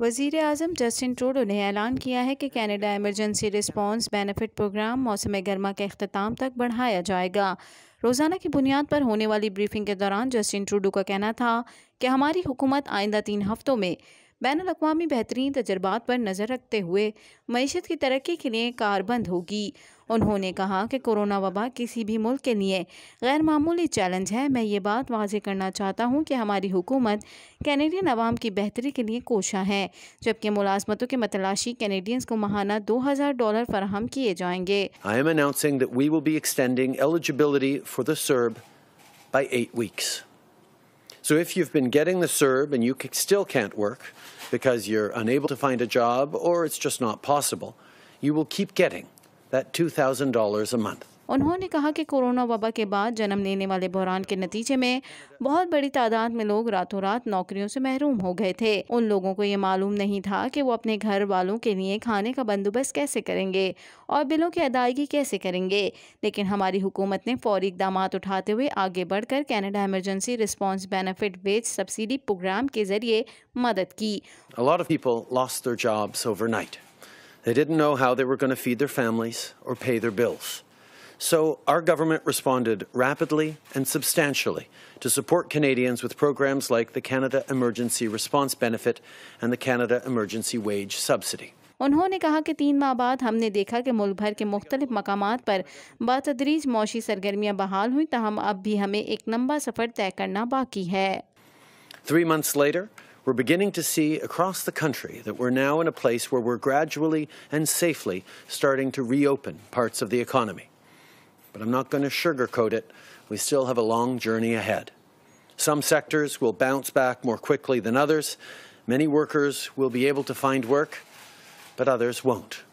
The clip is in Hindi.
वजीर अजम जस्टिन ट्रूडो ने ऐलान किया है कि Canada emergency response benefit program मौसम गर्मा के अख्ताम तक बढ़ाया जाएगा रोज़ाना की बुनियाद पर होने वाली ब्रीफिंग के दौरान जस्टिन ट्रूडो का कहना था कि हमारी हुकूमत आइंदा तीन हफ्तों में बैन अवी बेहतरीन तजर्बात पर नज़र रखते हुए मीशत की तरक्की के लिए कारबंद होगी उन्होंने कहा कि कोरोना वबा किसी भी मुल्क के लिए गैर मामूली चैलेंज है मैं ये बात वाजे करना चाहता हूँ कि हमारी हुकूमत कैनेडियन आवाम की बेहतरी के लिए कोशा है जबकि मुलाजमतों के मतलाशी कैनेडियंस को महाना दो हज़ार डॉलर फराहम किए जाएंगे I am announcing that we will be extending eligibility for the CERB by eight weeks. So if you've been getting the CERB and you still can't work because you're unable to find a job or it's just not possible, you will keep getting that $2,000 a month. उन्होंने कहा कि कोरोना वबा के बाद जन्म लेने वाले बहरान के नतीजे में बहुत बड़ी तादाद में लोग रातों रात नौकरियों से महरूम हो गए थे उन लोगों को ये मालूम नहीं था कि वो अपने घर वालों के लिए खाने का बंदोबस्त कैसे करेंगे और बिलों की अदायगी कैसे करेंगे लेकिन हमारी हुकूमत ने फौरी इकदाम उठाते हुए आगे बढ़कर Canada emergency response benefit wage subsidy program के जरिए मदद की They didn't know how they were going to feed their families or pay their bills. So our government responded rapidly and substantially to support Canadians with programs like the Canada Emergency Response Benefit and the Canada Emergency Wage Subsidy. उन्होंने कहा कि तीन माह बाद हमने देखा कि मुल्क भर के मुख्तलिफ मकाम पर बतदरीज मौसी सरगर्मियाँ बहाल हुई तहम अब भी हमें एक लंबा सफ़र तय करना बाकी है Three months later, we're beginning to see across the country that we're now in a place where we're gradually and safely starting to reopen parts of the economy. But I'm not going to sugarcoat it. We still have a long journey ahead. Some sectors will bounce back more quickly than others. Many workers will be able to find work, but others won't.